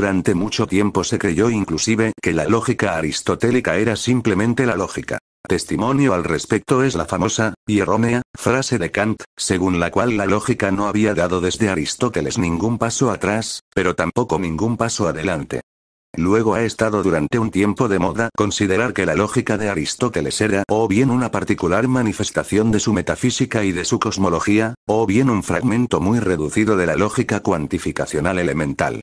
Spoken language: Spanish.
Durante mucho tiempo se creyó inclusive que la lógica aristotélica era simplemente la lógica. Testimonio al respecto es la famosa, y errónea, frase de Kant, según la cual la lógica no había dado desde Aristóteles ningún paso atrás, pero tampoco ningún paso adelante. Luego ha estado durante un tiempo de moda considerar que la lógica de Aristóteles era o bien una particular manifestación de su metafísica y de su cosmología, o bien un fragmento muy reducido de la lógica cuantificacional elemental.